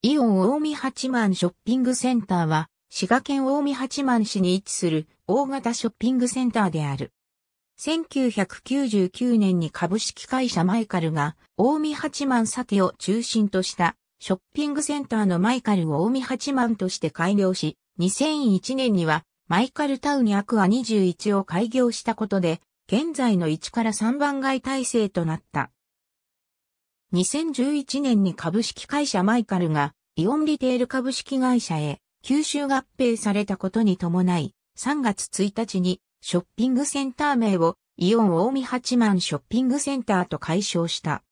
イオン大見八幡ショッピングセンターは、滋賀県大見八幡市に位置する大型ショッピングセンターである。1999年に株式会社マイカルが、大見八幡さてを中心としたショッピングセンターのマイカルを大見八幡として開業し、2001年にはマイカルタウニアクア21を開業したことで、現在の1から3番街体制となった。2011年に株式会社マイカルがイオンリテール株式会社へ吸収合併されたことに伴い、3月1日にショッピングセンター名をイオン大見八幡ショッピングセンターと解消した。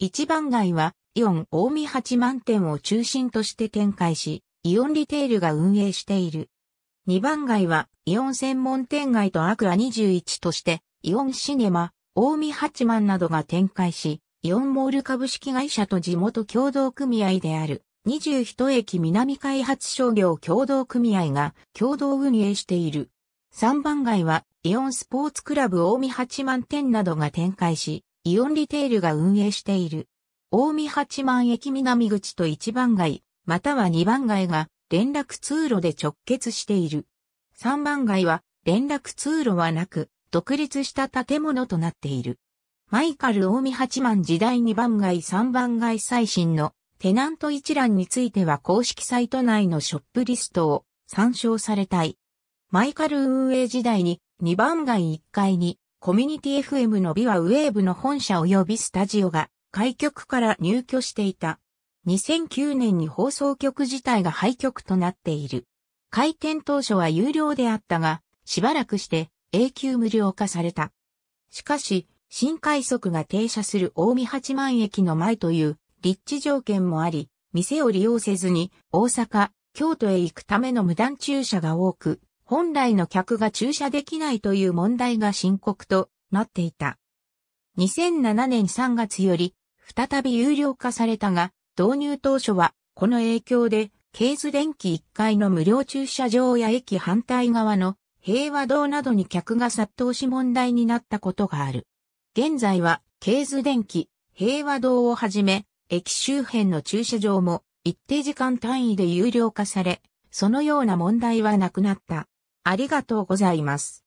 一番街はイオン大見八幡店を中心として展開し、イオンリテールが運営している。二番街はイオン専門店街とアクア21としてイオンシネマ、大見八幡などが展開し、イオンモール株式会社と地元協同組合である。21駅南開発商業協同組合が共同運営している。3番街はイオンスポーツクラブ大見八万店などが展開し、イオンリテールが運営している。大見八万駅南口と1番街、または2番街が連絡通路で直結している。3番街は連絡通路はなく、独立した建物となっている。マイカル大見八万時代2番街3番街最新のテナント一覧については公式サイト内のショップリストを参照されたい。マイカル運営時代に2番街1階にコミュニティ FM のビワウェーブの本社及びスタジオが開局から入居していた。2009年に放送局自体が廃局となっている。開店当初は有料であったが、しばらくして永久無料化された。しかし、新快速が停車する大見八幡駅の前という立地条件もあり、店を利用せずに大阪、京都へ行くための無断駐車が多く、本来の客が駐車できないという問題が深刻となっていた。2007年3月より再び有料化されたが、導入当初はこの影響で、ケーズ電気1階の無料駐車場や駅反対側の平和堂などに客が殺到し問題になったことがある。現在は、ケーズ電気、平和堂をはじめ、駅周辺の駐車場も一定時間単位で有料化され、そのような問題はなくなった。ありがとうございます。